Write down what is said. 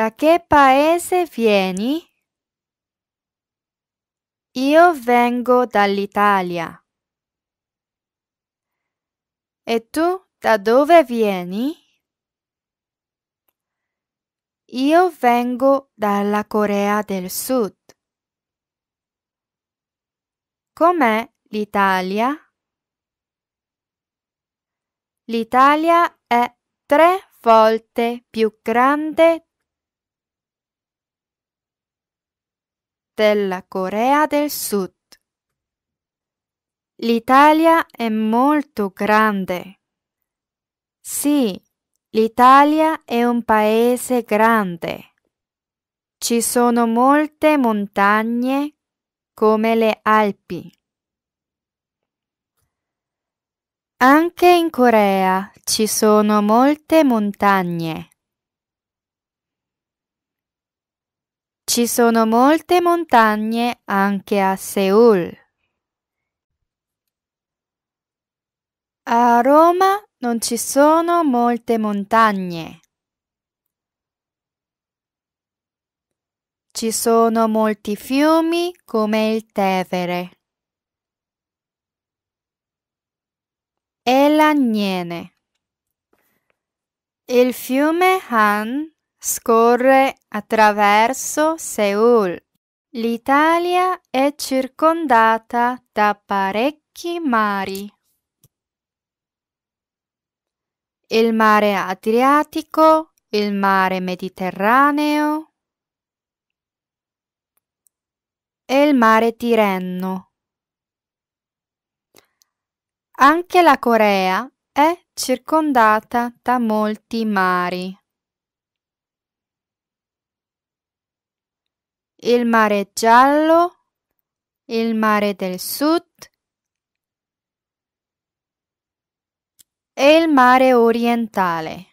Da che paese vieni? Io vengo dall'Italia. E tu da dove vieni? Io vengo dalla Corea del Sud. Com'è l'Italia? L'Italia è tre volte più grande della Corea del Sud. L'Italia è molto grande. Sì, l'Italia è un paese grande. Ci sono molte montagne come le Alpi. Anche in Corea ci sono molte montagne. Ci sono molte montagne anche a Seoul. A Roma non ci sono molte montagne. Ci sono molti fiumi come il Tevere. E l'Agnene. Il fiume Han scorre attraverso Seoul. L'Italia è circondata da parecchi mari. Il mare Adriatico, il mare Mediterraneo e il mare Tirreno. Anche la Corea è circondata da molti mari. il mare giallo, il mare del sud e il mare orientale.